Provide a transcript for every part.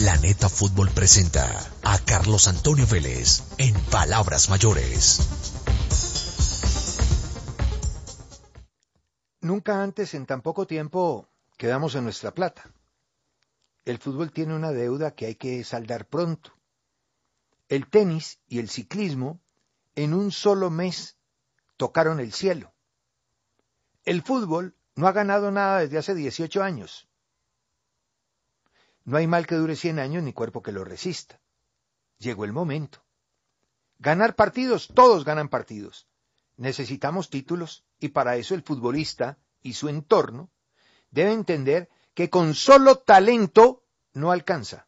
Planeta Fútbol presenta a Carlos Antonio Vélez en Palabras Mayores. Nunca antes en tan poco tiempo quedamos en nuestra plata. El fútbol tiene una deuda que hay que saldar pronto. El tenis y el ciclismo en un solo mes tocaron el cielo. El fútbol no ha ganado nada desde hace 18 años. No hay mal que dure cien años ni cuerpo que lo resista. Llegó el momento. Ganar partidos, todos ganan partidos. Necesitamos títulos y para eso el futbolista y su entorno debe entender que con solo talento no alcanza.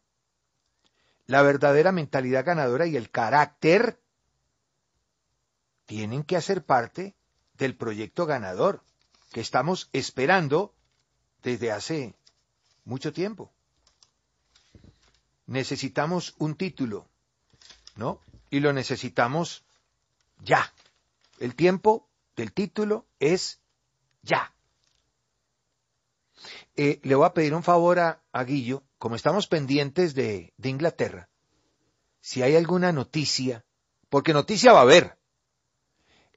La verdadera mentalidad ganadora y el carácter tienen que hacer parte del proyecto ganador que estamos esperando desde hace mucho tiempo necesitamos un título, ¿no? Y lo necesitamos ya. El tiempo del título es ya. Eh, le voy a pedir un favor a, Guillo, como estamos pendientes de, de Inglaterra, si hay alguna noticia, porque noticia va a haber.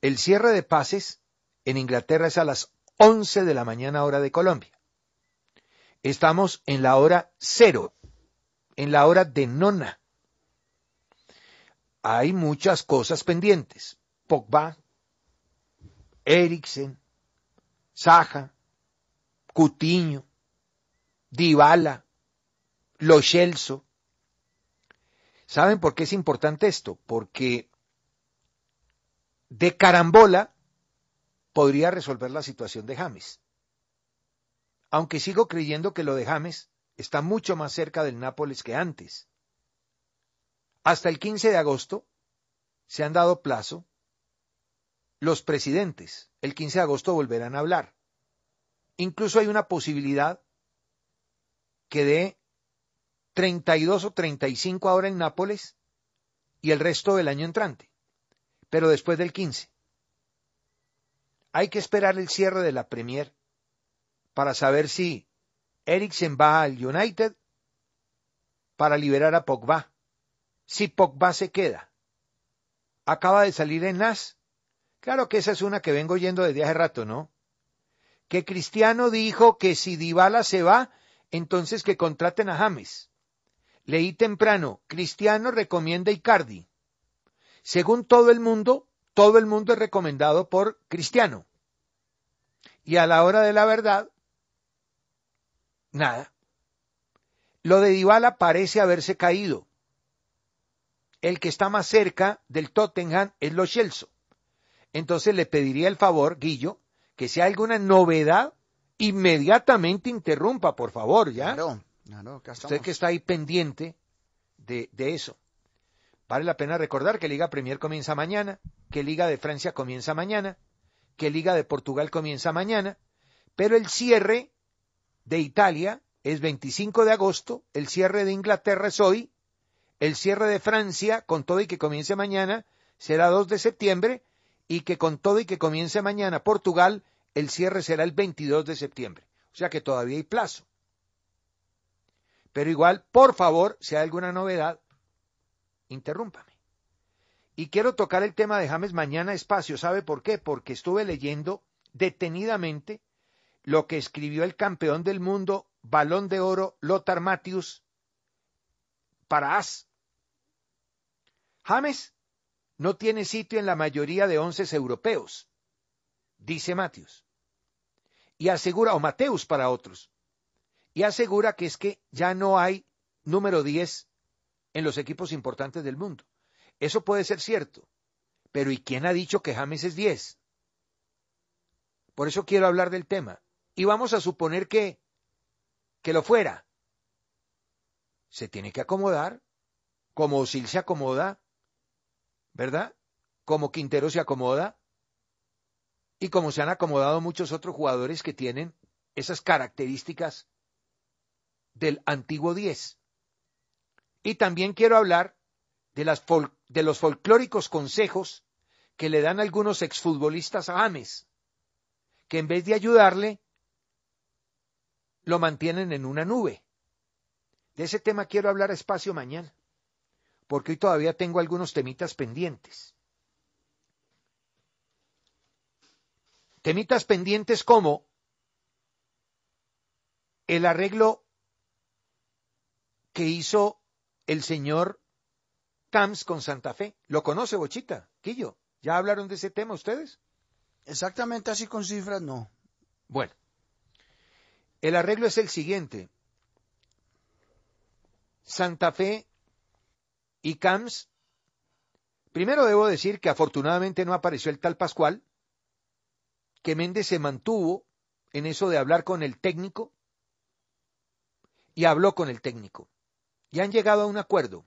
El cierre de pases en Inglaterra es a las 11 de la mañana hora de Colombia. Estamos en la hora cero en la hora de nona. Hay muchas cosas pendientes. Pogba, Eriksen, Saja, Cutiño, Dybala, Lo ¿Saben por qué es importante esto? Porque de carambola podría resolver la situación de James. Aunque sigo creyendo que lo de James está mucho más cerca del Nápoles que antes. Hasta el 15 de agosto se han dado plazo. Los presidentes el 15 de agosto volverán a hablar. Incluso hay una posibilidad que dé 32 o 35 ahora en Nápoles y el resto del año entrante, pero después del 15. Hay que esperar el cierre de la Premier para saber si Eriksen va al United para liberar a Pogba. Si Pogba se queda. Acaba de salir en Nas. Claro que esa es una que vengo oyendo desde hace rato, ¿no? Que Cristiano dijo que si Dybala se va, entonces que contraten a James. Leí temprano, Cristiano recomienda Icardi. Según todo el mundo, todo el mundo es recomendado por Cristiano. Y a la hora de la verdad, Nada. Lo de Dybala parece haberse caído. El que está más cerca del Tottenham es Lo Celso. Entonces le pediría el favor, Guillo, que si hay alguna novedad, inmediatamente interrumpa, por favor, ¿ya? Claro, Usted que está ahí pendiente de eso. Vale la pena recordar que Liga Premier comienza mañana, que Liga de Francia comienza mañana, que Liga de Portugal comienza mañana, pero el cierre de Italia es 25 de agosto, el cierre de Inglaterra es hoy, el cierre de Francia, con todo y que comience mañana, será 2 de septiembre, y que con todo y que comience mañana Portugal, el cierre será el 22 de septiembre. O sea que todavía hay plazo. Pero igual, por favor, si hay alguna novedad, interrúmpame. Y quiero tocar el tema de James mañana espacio. ¿Sabe por qué? Porque estuve leyendo detenidamente lo que escribió el campeón del mundo, balón de oro, Lothar Matthews, para As. James no tiene sitio en la mayoría de once europeos, dice Matthews. Y asegura, o Mateus para otros, y asegura que es que ya no hay número 10 en los equipos importantes del mundo. Eso puede ser cierto, pero ¿y quién ha dicho que James es 10? Por eso quiero hablar del tema y vamos a suponer que, lo fuera, se tiene que acomodar, como Osil se acomoda, ¿verdad? Como Quintero se acomoda, y como se han acomodado muchos otros jugadores que tienen esas características del antiguo 10. Y también quiero hablar de, las de los folclóricos consejos que le dan algunos exfutbolistas a Ames, que en vez de ayudarle, lo mantienen en una nube. De ese tema quiero hablar espacio mañana, porque hoy todavía tengo algunos temitas pendientes. Temitas pendientes como el arreglo que hizo el señor Camps con Santa Fe. ¿Lo conoce Bochita? Quillo, ¿ya hablaron de ese tema ustedes? Exactamente así con cifras, no. Bueno, el arreglo es el siguiente. Santa Fe y Camps. Primero debo decir que afortunadamente no apareció el tal Pascual, que Méndez se mantuvo en eso de hablar con el técnico y habló con el técnico. Y han llegado a un acuerdo.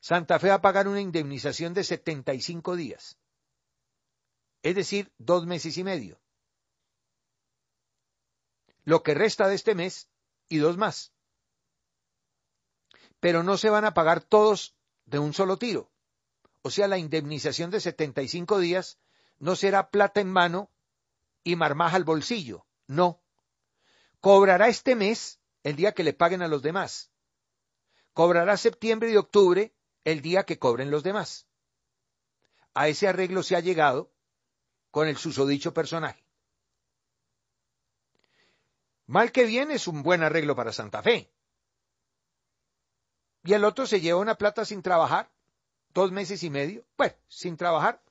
Santa Fe va a pagar una indemnización de 75 días, es decir, dos meses y medio lo que resta de este mes y dos más. Pero no se van a pagar todos de un solo tiro. O sea, la indemnización de 75 días no será plata en mano y marmaja al bolsillo. No. Cobrará este mes el día que le paguen a los demás. Cobrará septiembre y octubre el día que cobren los demás. A ese arreglo se ha llegado con el susodicho personaje. Mal que bien es un buen arreglo para Santa Fe. Y el otro se lleva una plata sin trabajar, dos meses y medio, pues sin trabajar.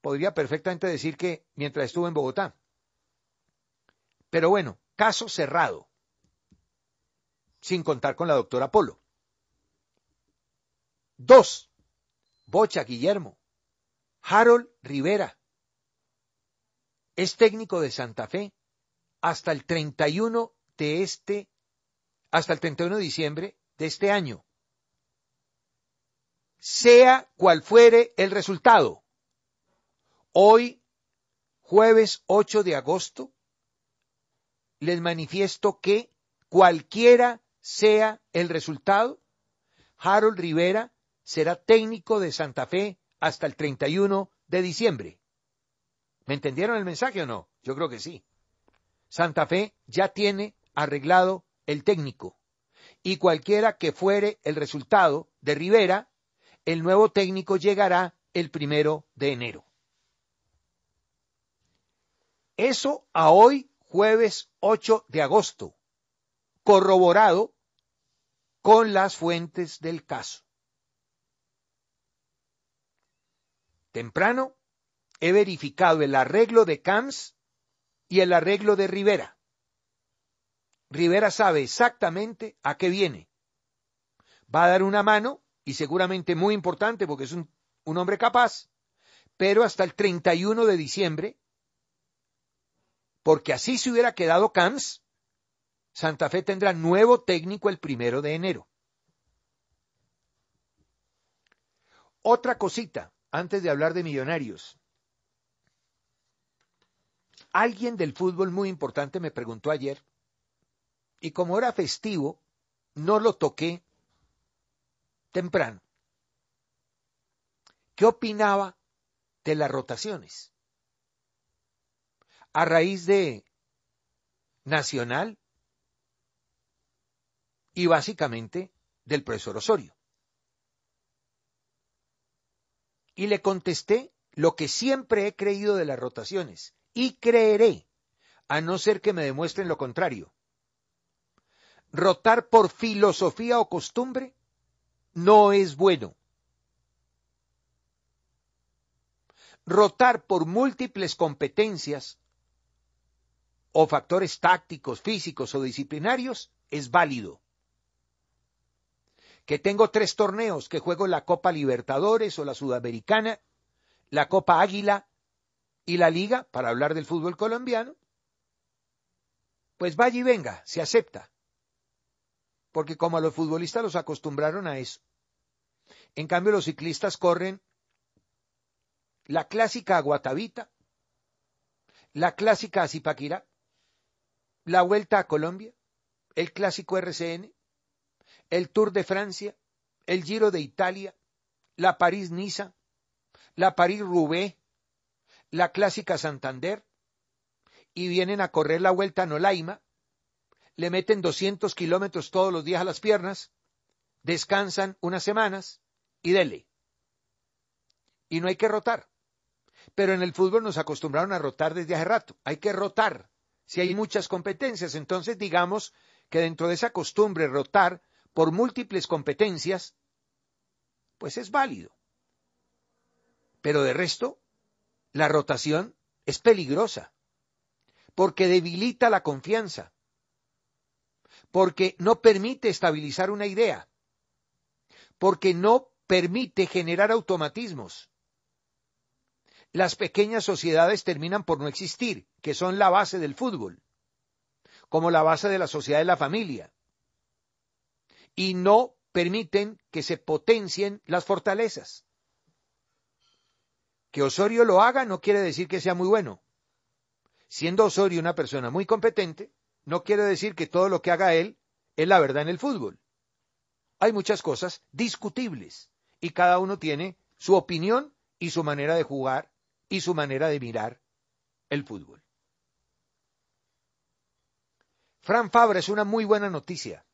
Podría perfectamente decir que mientras estuvo en Bogotá. Pero bueno, caso cerrado, sin contar con la doctora Polo. Dos, Bocha Guillermo, Harold Rivera, es técnico de Santa Fe, hasta el 31 de este hasta el 31 de diciembre de este año. Sea cual fuere el resultado. Hoy, jueves 8 de agosto, les manifiesto que cualquiera sea el resultado, Harold Rivera será técnico de Santa Fe hasta el 31 de diciembre. ¿Me entendieron el mensaje o no? Yo creo que sí. Santa Fe ya tiene arreglado el técnico. Y cualquiera que fuere el resultado de Rivera, el nuevo técnico llegará el primero de enero. Eso a hoy, jueves 8 de agosto, corroborado con las fuentes del caso. Temprano he verificado el arreglo de CAMS y el arreglo de Rivera. Rivera sabe exactamente a qué viene. Va a dar una mano, y seguramente muy importante porque es un, hombre capaz, pero hasta el 31 de diciembre, porque así se hubiera quedado Camps, Santa Fe tendrá nuevo técnico el primero de enero. Otra cosita, antes de hablar de millonarios. Alguien del fútbol muy importante me preguntó ayer, y como era festivo, no lo toqué temprano. ¿Qué opinaba de las rotaciones? A raíz de Nacional y básicamente del profesor Osorio. Y le contesté lo que siempre he creído de las rotaciones y creeré, a no ser que me demuestren lo contrario. Rotar por filosofía o costumbre no es bueno. Rotar por múltiples competencias o factores tácticos, físicos o disciplinarios es válido. Que tengo tres torneos, que juego la Copa Libertadores o la Sudamericana, la Copa Águila y la liga, para hablar del fútbol colombiano, pues vaya y venga, se acepta. Porque como a los futbolistas los acostumbraron a eso. En cambio, los ciclistas corren la clásica Guatavita, la clásica a la Vuelta a Colombia, el clásico RCN, el Tour de Francia, el Giro de Italia, la París-Niza, la París-Roubaix, la clásica Santander y vienen a correr la vuelta a Nolaima, le meten 200 kilómetros todos los días a las piernas, descansan unas semanas y dele. Y no hay que rotar. Pero en el fútbol nos acostumbraron a rotar desde hace rato. Hay que rotar. Si hay muchas competencias, entonces digamos que dentro de esa costumbre rotar por múltiples competencias, pues es válido. Pero de resto, la rotación es peligrosa, porque debilita la confianza, porque no permite estabilizar una idea, porque no permite generar automatismos. Las pequeñas sociedades terminan por no existir, que son la base del fútbol, como la base de la sociedad de la familia, y no permiten que se potencien las fortalezas. Que Osorio lo haga no quiere decir que sea muy bueno. Siendo Osorio una persona muy competente, no quiere decir que todo lo que haga él es la verdad en el fútbol. Hay muchas cosas discutibles y cada uno tiene su opinión y su manera de jugar y su manera de mirar el fútbol. Fran Fabra es una muy buena noticia.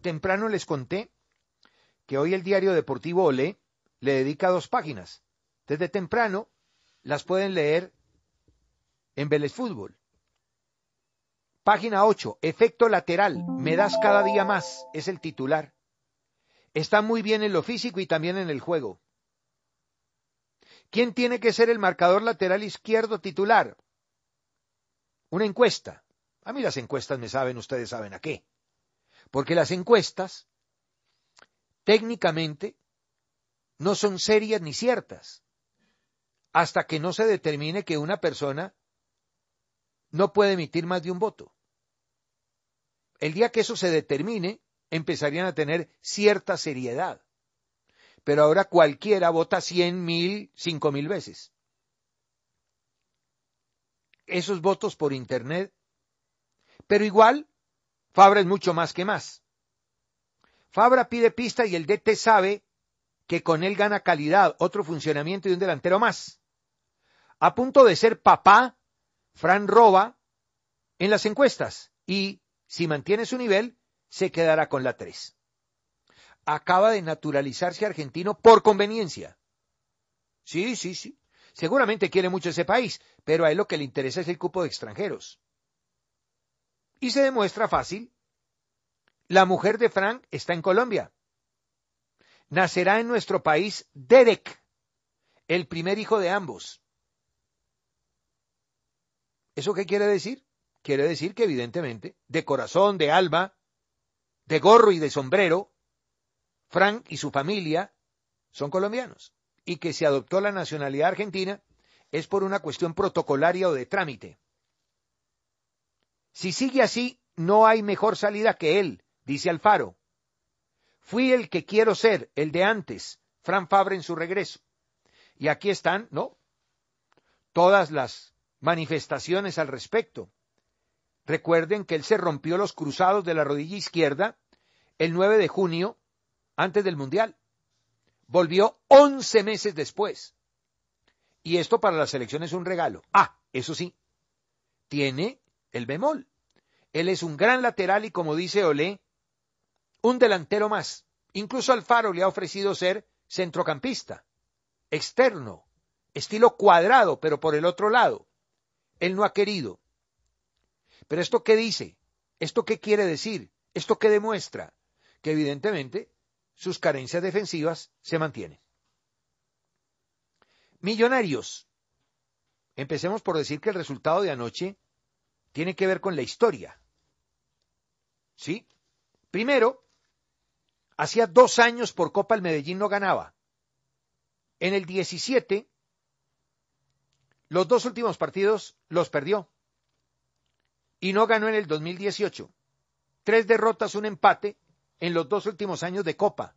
Temprano les conté que hoy el diario deportivo Olé le dedica dos páginas desde temprano las pueden leer en Vélez Fútbol. Página 8, efecto lateral, me das cada día más, es el titular. Está muy bien en lo físico y también en el juego. ¿Quién tiene que ser el marcador lateral izquierdo titular? Una encuesta. A mí las encuestas me saben, ustedes saben a qué. Porque las encuestas, técnicamente, no son serias ni ciertas hasta que no se determine que una persona no puede emitir más de un voto. El día que eso se determine, empezarían a tener cierta seriedad. Pero ahora cualquiera vota 100,000, mil, cinco veces. Esos votos por Internet. Pero igual, Fabra es mucho más que más. Fabra pide pista y el DT sabe que con él gana calidad, otro funcionamiento y un delantero más a punto de ser papá, Fran roba en las encuestas y si mantiene su nivel, se quedará con la 3. Acaba de naturalizarse argentino por conveniencia. Sí, sí, sí. Seguramente quiere mucho ese país, pero a él lo que le interesa es el cupo de extranjeros. Y se demuestra fácil. La mujer de Frank está en Colombia. Nacerá en nuestro país Derek, el primer hijo de ambos. ¿Eso qué quiere decir? Quiere decir que evidentemente, de corazón, de alma, de gorro y de sombrero, Frank y su familia son colombianos y que se adoptó la nacionalidad argentina es por una cuestión protocolaria o de trámite. Si sigue así, no hay mejor salida que él, dice Alfaro. Fui el que quiero ser, el de antes, Fran Fabre en su regreso. Y aquí están, ¿no? Todas las manifestaciones al respecto. Recuerden que él se rompió los cruzados de la rodilla izquierda el 9 de junio antes del Mundial. Volvió 11 meses después. Y esto para la selección es un regalo. Ah, eso sí, tiene el bemol. Él es un gran lateral y como dice Olé, un delantero más. Incluso Alfaro le ha ofrecido ser centrocampista, externo, estilo cuadrado, pero por el otro lado. Él no ha querido. Pero esto qué dice? ¿Esto qué quiere decir? ¿Esto qué demuestra? Que evidentemente sus carencias defensivas se mantienen. Millonarios. Empecemos por decir que el resultado de anoche tiene que ver con la historia. ¿Sí? Primero, hacía dos años por Copa el Medellín no ganaba. En el 17 los dos últimos partidos los perdió y no ganó en el 2018. Tres derrotas, un empate en los dos últimos años de Copa.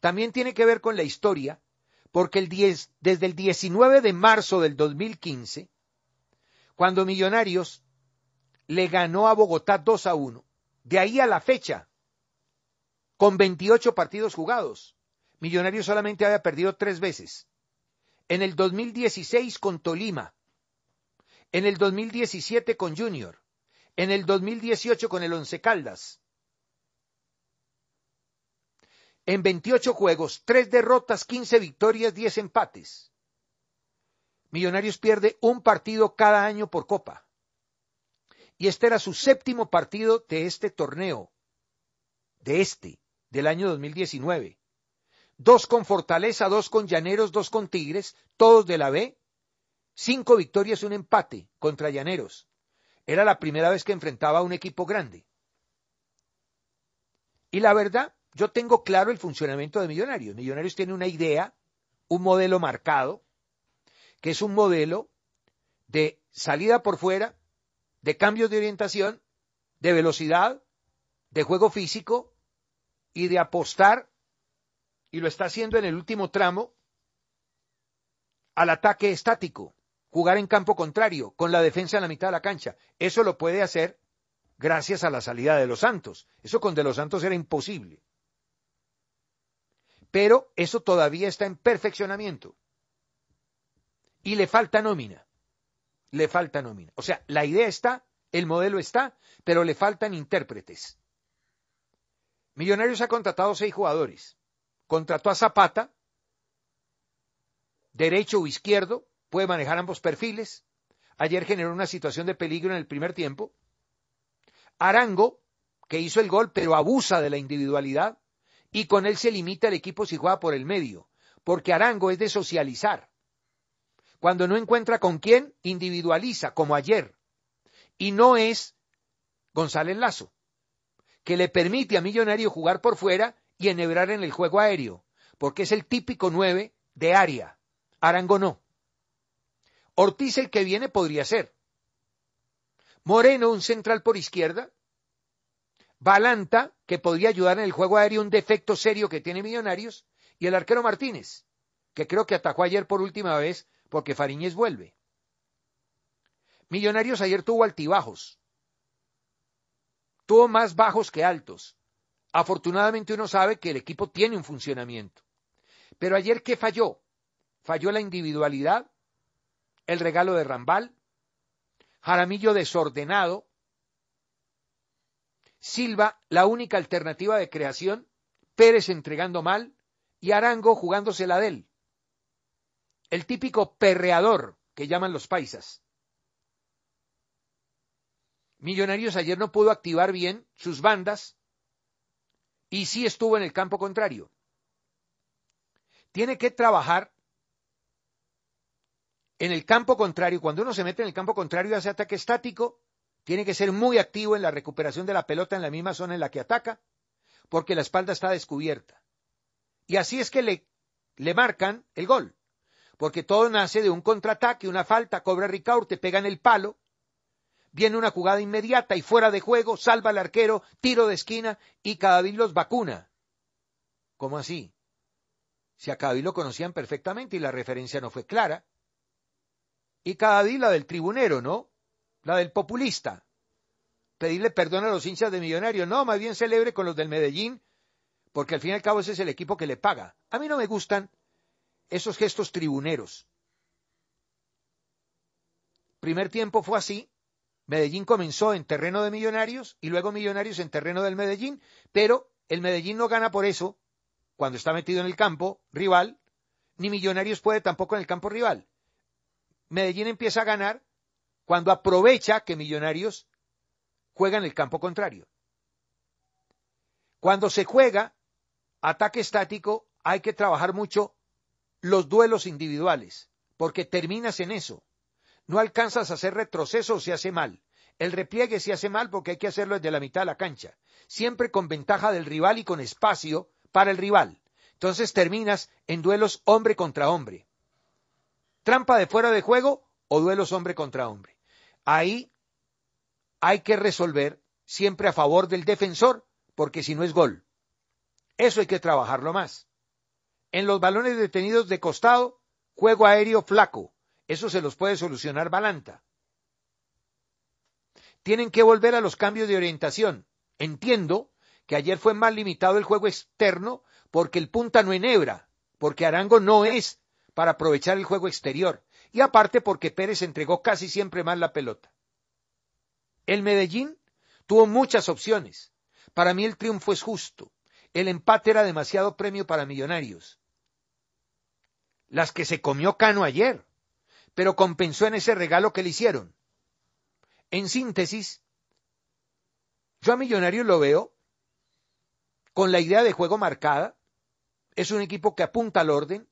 También tiene que ver con la historia, porque el desde el 19 de marzo del 2015, cuando Millonarios le ganó a Bogotá 2 a 1, de ahí a la fecha, con 28 partidos jugados, Millonarios solamente había perdido tres veces en el 2016 con Tolima, en el 2017 con Junior, en el 2018 con el Once Caldas. En 28 juegos, 3 derrotas, 15 victorias, 10 empates. Millonarios pierde un partido cada año por copa. Y este era su séptimo partido de este torneo, de este, del año 2019 dos con Fortaleza, dos con Llaneros, dos con Tigres, todos de la B, cinco victorias y un empate contra Llaneros. Era la primera vez que enfrentaba a un equipo grande. Y la verdad, yo tengo claro el funcionamiento de Millonarios. Millonarios tiene una idea, un modelo marcado, que es un modelo de salida por fuera, de cambios de orientación, de velocidad, de juego físico y de apostar y lo está haciendo en el último tramo, al ataque estático, jugar en campo contrario, con la defensa en la mitad de la cancha. Eso lo puede hacer gracias a la salida de los Santos. Eso con De los Santos era imposible. Pero eso todavía está en perfeccionamiento. Y le falta nómina. Le falta nómina. O sea, la idea está, el modelo está, pero le faltan intérpretes. Millonarios ha contratado seis jugadores contrató a Zapata, derecho o izquierdo, puede manejar ambos perfiles. Ayer generó una situación de peligro en el primer tiempo. Arango, que hizo el gol, pero abusa de la individualidad, y con él se limita el equipo si juega por el medio, porque Arango es de socializar. Cuando no encuentra con quién, individualiza, como ayer. Y no es González Lazo, que le permite a Millonario jugar por fuera y en el juego aéreo, porque es el típico 9 de área. Arango no. Ortiz el que viene podría ser. Moreno un central por izquierda. Balanta, que podría ayudar en el juego aéreo, un defecto serio que tiene Millonarios. Y el arquero Martínez, que creo que atacó ayer por última vez porque Fariñez vuelve. Millonarios ayer tuvo altibajos. Tuvo más bajos que altos. Afortunadamente uno sabe que el equipo tiene un funcionamiento. Pero ayer, ¿qué falló? Falló la individualidad, el regalo de Rambal, Jaramillo desordenado, Silva, la única alternativa de creación, Pérez entregando mal y Arango jugándose la de él. El típico perreador que llaman los paisas. Millonarios ayer no pudo activar bien sus bandas y sí estuvo en el campo contrario. Tiene que trabajar en el campo contrario. Cuando uno se mete en el campo contrario y hace ataque estático, tiene que ser muy activo en la recuperación de la pelota en la misma zona en la que ataca, porque la espalda está descubierta. Y así es que le, le marcan el gol, porque todo nace de un contraataque, una falta, cobra Ricaurte, pega en el palo, viene una jugada inmediata y fuera de juego, salva al arquero, tiro de esquina y Cadavid los vacuna. ¿Cómo así? Si a Cadavid lo conocían perfectamente y la referencia no fue clara. Y Cadavid la del tribunero, ¿no? La del populista. Pedirle perdón a los hinchas de Millonarios. No, más bien celebre con los del Medellín, porque al fin y al cabo ese es el equipo que le paga. A mí no me gustan esos gestos tribuneros. Primer tiempo fue así, Medellín comenzó en terreno de Millonarios y luego Millonarios en terreno del Medellín, pero el Medellín no gana por eso cuando está metido en el campo rival, ni Millonarios puede tampoco en el campo rival. Medellín empieza a ganar cuando aprovecha que Millonarios juega en el campo contrario. Cuando se juega ataque estático, hay que trabajar mucho los duelos individuales, porque terminas en eso. No alcanzas a hacer retroceso se hace mal. El repliegue se hace mal porque hay que hacerlo desde la mitad de la cancha, siempre con ventaja del rival y con espacio para el rival. Entonces terminas en duelos hombre contra hombre. Trampa de fuera de juego o duelos hombre contra hombre. Ahí hay que resolver siempre a favor del defensor, porque si no es gol. Eso hay que trabajarlo más. En los balones detenidos de costado, juego aéreo flaco, eso se los puede solucionar Balanta. Tienen que volver a los cambios de orientación. Entiendo que ayer fue más limitado el juego externo porque el punta no enhebra, porque Arango no es para aprovechar el juego exterior y aparte porque Pérez entregó casi siempre mal la pelota. El Medellín tuvo muchas opciones. Para mí el triunfo es justo. El empate era demasiado premio para Millonarios. Las que se comió Cano ayer pero compensó en ese regalo que le hicieron. En síntesis, yo a Millonarios lo veo con la idea de juego marcada. Es un equipo que apunta al orden,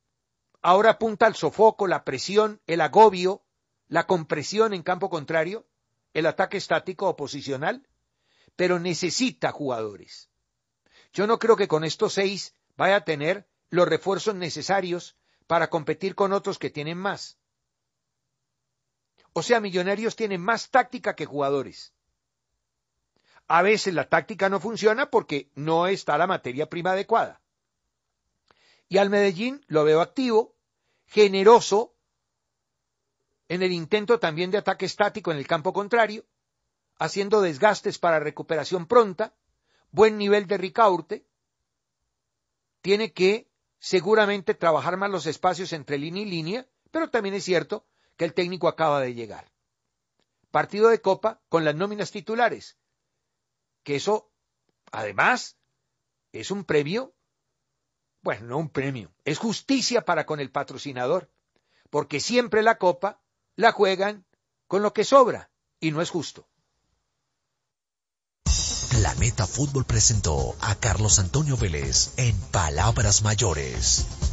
ahora apunta al sofoco, la presión, el agobio, la compresión en campo contrario, el ataque estático o posicional, pero necesita jugadores. Yo no creo que con estos seis vaya a tener los refuerzos necesarios para competir con otros que tienen más. O sea, Millonarios tienen más táctica que jugadores. A veces la táctica no funciona porque no está la materia prima adecuada. Y al Medellín lo veo activo, generoso, en el intento también de ataque estático en el campo contrario, haciendo desgastes para recuperación pronta, buen nivel de ricaurte, tiene que seguramente trabajar más los espacios entre línea y línea, pero también es cierto que el técnico acaba de llegar. Partido de Copa con las nóminas titulares. Que eso, además, es un premio. Bueno, no un premio. Es justicia para con el patrocinador. Porque siempre la Copa la juegan con lo que sobra. Y no es justo. Planeta Fútbol presentó a Carlos Antonio Vélez en Palabras Mayores.